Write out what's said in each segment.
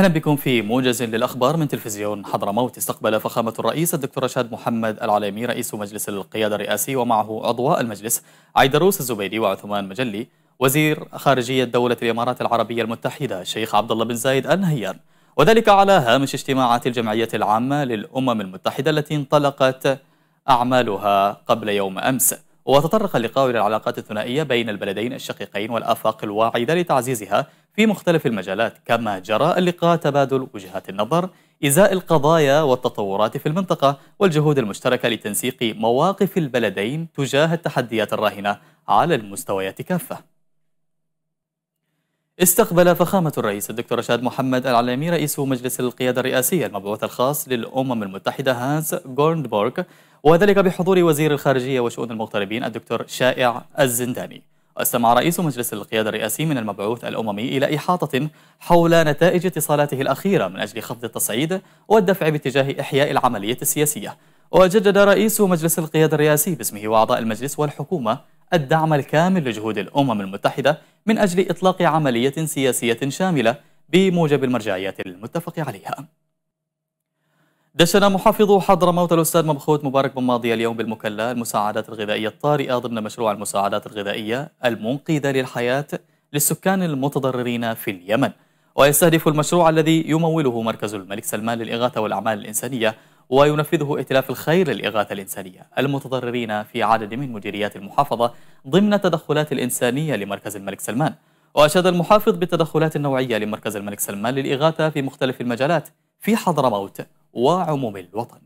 أهلا بكم في موجز للأخبار من تلفزيون حضرموت استقبل فخامة الرئيس الدكتور رشاد محمد العليمي رئيس مجلس القيادة الرئاسي ومعه أضواء المجلس عيدروس الزبيدي وعثمان مجلي وزير خارجية دولة الإمارات العربية المتحدة الشيخ عبد الله بن زايد آل نهيان وذلك على هامش اجتماعات الجمعية العامة للأمم المتحدة التي انطلقت أعمالها قبل يوم أمس وتطرق اللقاء إلى العلاقات الثنائية بين البلدين الشقيقين والآفاق الواعدة لتعزيزها في مختلف المجالات كما جرى اللقاء تبادل وجهات النظر إزاء القضايا والتطورات في المنطقة والجهود المشتركة لتنسيق مواقف البلدين تجاه التحديات الراهنة على المستويات كافة استقبل فخامة الرئيس الدكتور رشاد محمد العلمي رئيس مجلس القيادة الرئاسية المبعوث الخاص للأمم المتحدة هانس جورنبورغ وذلك بحضور وزير الخارجية وشؤون المغتربين الدكتور شائع الزنداني استمع رئيس مجلس القيادة الرئاسي من المبعوث الأممي إلى إحاطة حول نتائج اتصالاته الأخيرة من أجل خفض التصعيد والدفع باتجاه إحياء العملية السياسية وجدد رئيس مجلس القيادة الرئاسي باسمه وأعضاء المجلس والحكومة الدعم الكامل لجهود الأمم المتحدة من أجل إطلاق عملية سياسية شاملة بموجب المرجعيات المتفق عليها دشن محافظ حضرموت الأستاذ مبخوت مبارك بن ماضي اليوم بالمكلا المساعدات الغذائية الطارئة ضمن مشروع المساعدات الغذائية المنقذة للحياة للسكان المتضررين في اليمن ويستهدف المشروع الذي يموله مركز الملك سلمان للإغاثة والأعمال الإنسانية وينفذه ائتلاف الخير للإغاثة الإنسانية المتضررين في عدد من مديريات المحافظة ضمن التدخلات الإنسانية لمركز الملك سلمان وأشاد المحافظ بالتدخلات النوعية لمركز الملك سلمان للإغاثة في مختلف المجالات في حضرموت وعموم الوطن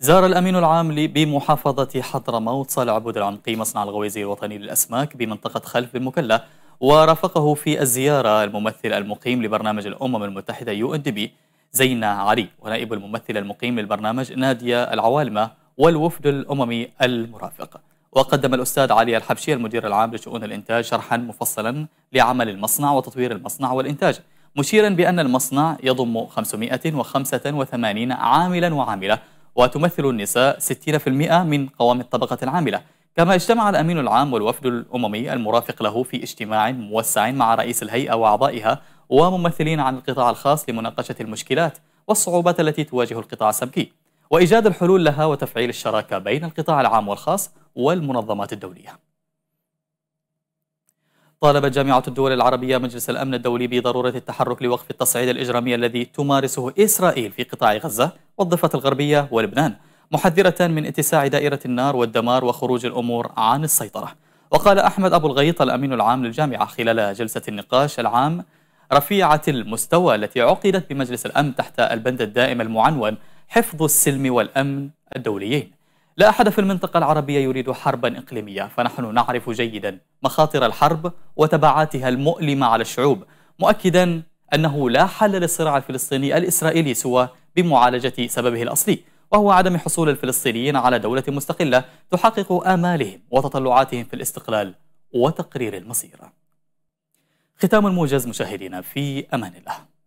زار الأمين العام بمحافظة حضرموت صالح عبود العمقي مصنع الغويزي الوطني للأسماك بمنطقة خلف بالمكلا ورافقه في الزيارة الممثل المقيم لبرنامج الأمم المتحدة يو ان دي بي زينة علي ونائب الممثل المقيم للبرنامج نادية العوالمة والوفد الأممي المرافق وقدم الأستاذ علي الحبشي المدير العام لشؤون الإنتاج شرحا مفصلا لعمل المصنع وتطوير المصنع والإنتاج مشيرا بأن المصنع يضم 585 عاملا وعاملة وتمثل النساء 60% من قوام الطبقة العاملة كما اجتمع الأمين العام والوفد الأممي المرافق له في اجتماع موسع مع رئيس الهيئة وأعضائها وممثلين عن القطاع الخاص لمناقشة المشكلات والصعوبات التي تواجه القطاع السمكي وإيجاد الحلول لها وتفعيل الشراكة بين القطاع العام والخاص والمنظمات الدولية طالبت جامعة الدول العربية مجلس الأمن الدولي بضرورة التحرك لوقف التصعيد الإجرامي الذي تمارسه إسرائيل في قطاع غزة والضفة الغربية ولبنان محذرة من اتساع دائرة النار والدمار وخروج الأمور عن السيطرة وقال أحمد أبو الغيط الأمين العام للجامعة خلال جلسة النقاش العام رفيعة المستوى التي عقدت بمجلس الأمن تحت البند الدائم المعنون حفظ السلم والأمن الدوليين لا أحد في المنطقة العربية يريد حربا إقليمية فنحن نعرف جيدا مخاطر الحرب وتبعاتها المؤلمة على الشعوب مؤكدا أنه لا حل للصراع الفلسطيني الإسرائيلي سوى بمعالجة سببه الأصلي وهو عدم حصول الفلسطينيين على دولة مستقلة تحقق آمالهم وتطلعاتهم في الاستقلال وتقرير المصير ختام الموجز مشاهدينا في أمان الله